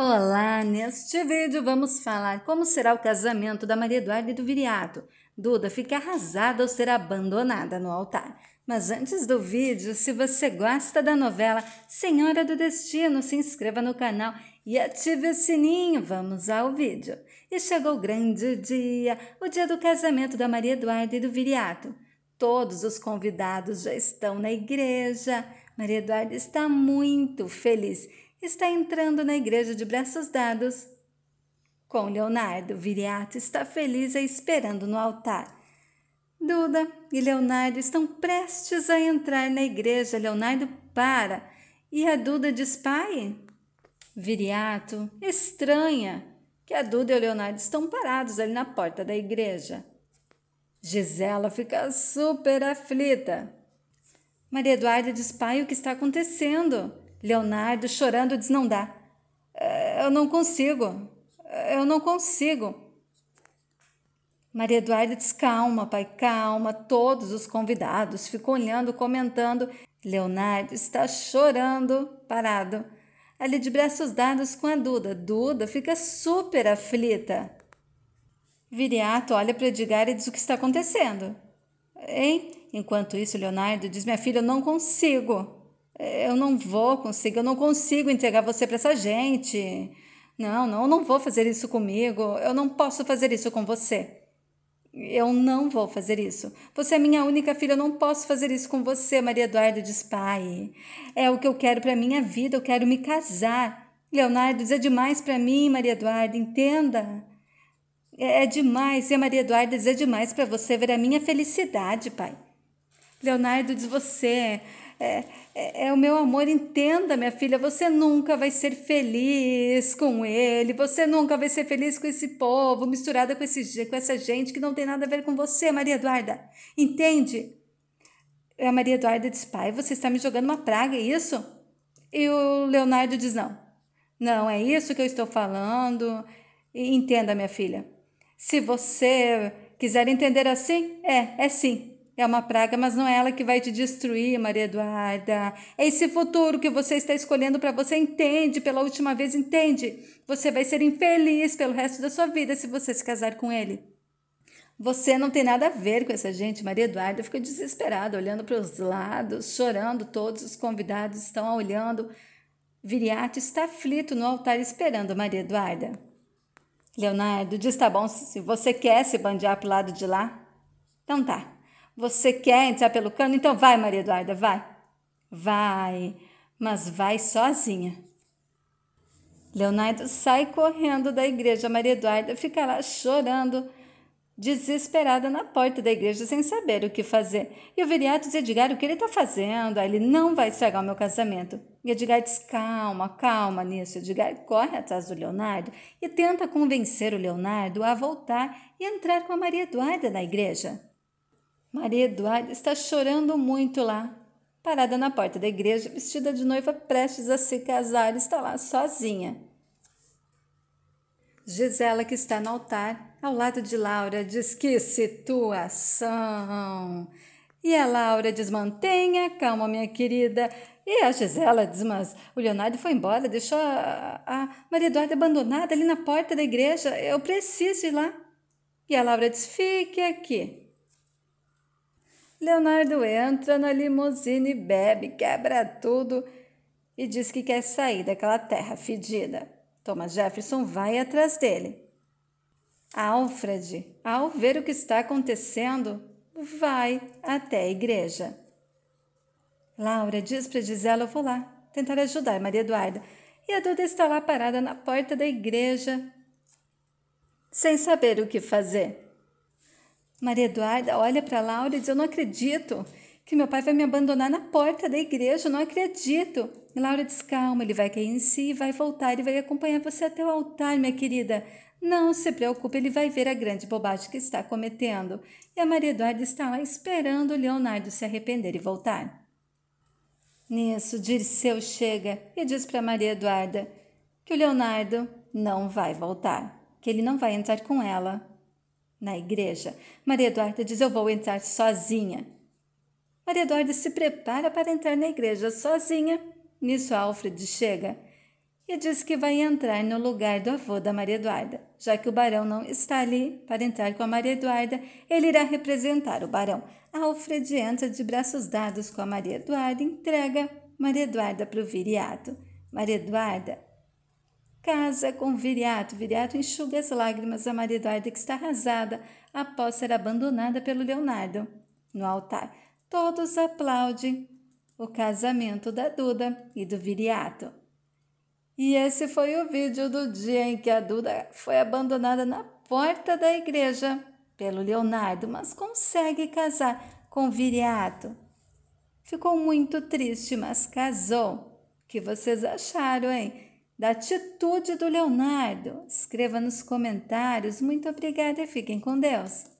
Olá! Neste vídeo vamos falar como será o casamento da Maria Eduarda e do Viriato. Duda fica arrasada ao ser abandonada no altar. Mas antes do vídeo, se você gosta da novela Senhora do Destino, se inscreva no canal e ative o sininho. Vamos ao vídeo. E chegou o grande dia, o dia do casamento da Maria Eduarda e do Viriato. Todos os convidados já estão na igreja. Maria Eduarda está muito feliz está entrando na igreja de braços dados com Leonardo. Viriato está feliz e esperando no altar. Duda e Leonardo estão prestes a entrar na igreja. Leonardo para e a Duda diz: Pai, Viriato estranha que a Duda e o Leonardo estão parados ali na porta da igreja. Gisela fica super aflita. Maria Eduarda diz: Pai, o que está acontecendo? Leonardo, chorando, diz: Não dá. Eh, eu não consigo. Eh, eu não consigo. Maria Eduarda diz: Calma, pai, calma. Todos os convidados ficam olhando, comentando. Leonardo está chorando, parado. Ali de braços dados com a Duda. Duda fica super aflita. Viriato olha para Edgar e diz o que está acontecendo. Hein? Enquanto isso, Leonardo diz: Minha filha, eu não consigo. É, eu não vou conseguir, eu não consigo entregar você para essa gente. Não, não, eu não vou fazer isso comigo, eu não posso fazer isso com você. Eu não vou fazer isso. Você é minha única filha, eu não posso fazer isso com você, Maria Eduarda diz pai. É o que eu quero para minha vida, eu quero me casar. Leonardo diz é demais para mim, Maria Eduarda, entenda. É, é demais, e a Maria Eduarda diz é demais para você ver a minha felicidade, pai. Leonardo diz você é, é, é, o meu amor, entenda, minha filha, você nunca vai ser feliz com ele, você nunca vai ser feliz com esse povo misturada com, com essa gente que não tem nada a ver com você, Maria Eduarda. Entende? É, a Maria Eduarda diz: pai, você está me jogando uma praga, é isso? E o Leonardo diz: não, não é isso que eu estou falando. Entenda, minha filha. Se você quiser entender assim, é, é sim. É uma praga, mas não é ela que vai te destruir, Maria Eduarda. É esse futuro que você está escolhendo para você, entende? Pela última vez, entende? Você vai ser infeliz pelo resto da sua vida se você se casar com ele. Você não tem nada a ver com essa gente. Maria Eduarda ficou desesperada, olhando para os lados, chorando. Todos os convidados estão olhando. Viriato está aflito no altar esperando Maria Eduarda. Leonardo diz: tá bom, se você quer se bandear para o lado de lá. Então tá, você quer entrar pelo cano? Então vai, Maria Eduarda, vai. Vai, mas vai sozinha. Leonardo sai correndo da igreja. Maria Eduarda fica lá chorando, desesperada na porta da igreja, sem saber o que fazer. E o vereador diz: Edgar, o que ele está fazendo? ele não vai estragar o meu casamento. E Edgar diz: calma, calma nisso. Edgar corre atrás do Leonardo e tenta convencer o Leonardo a voltar e entrar com a Maria Eduarda na igreja. Maria Eduarda está chorando muito lá. Parada na porta da igreja, vestida de noiva prestes a se casar, está lá sozinha. Gisela, que está no altar, ao lado de Laura, diz: Que situação! E a Laura diz: Mantenha calma, minha querida. E a Gisela diz: Mas o Leonardo foi embora, deixou a, a Maria Eduarda abandonada ali na porta da igreja. Eu preciso ir lá. E a Laura diz: Fique aqui. Leonardo entra na limusine, bebe, quebra tudo e diz que quer sair daquela terra fedida. Thomas Jefferson vai atrás dele. Alfred, ao ver o que está acontecendo, vai até a igreja. Laura diz para Gisela: Eu vou lá tentar ajudar Maria Eduarda. E a Duda está lá parada na porta da igreja, sem saber o que fazer. Maria Eduarda olha para Laura e diz: Eu não acredito que meu pai vai me abandonar na porta da igreja, eu não acredito. E Laura diz: Calma, ele vai cair em si, vai voltar e vai acompanhar você até o altar, minha querida. Não se preocupe, ele vai ver a grande bobagem que está cometendo. E a Maria Eduarda está lá esperando Leonardo se arrepender e voltar. Nisso, Dirceu chega e diz para Maria Eduarda que o Leonardo não vai voltar, que ele não vai entrar com ela na igreja, Maria Eduarda diz: Eu vou entrar sozinha. Maria Eduarda se prepara para entrar na igreja sozinha. Nisso, Alfred chega e diz que vai entrar no lugar do avô da Maria Eduarda. Já que o barão não está ali para entrar com a Maria Eduarda, ele irá representar o barão. Alfred entra de braços dados com a Maria Eduarda e entrega Maria Eduarda para o viriato. Maria Eduarda Casa com Viriato. Viriato enxuga as lágrimas a Maria Eduarda que está arrasada após ser abandonada pelo Leonardo. No altar, todos aplaudem o casamento da Duda e do Viriato. E esse foi o vídeo do dia em que a Duda foi abandonada na porta da igreja pelo Leonardo, mas consegue casar com Viriato. Ficou muito triste, mas casou. O que vocês acharam, hein? da atitude do Leonardo. Escreva nos comentários. Muito obrigada e fiquem com Deus.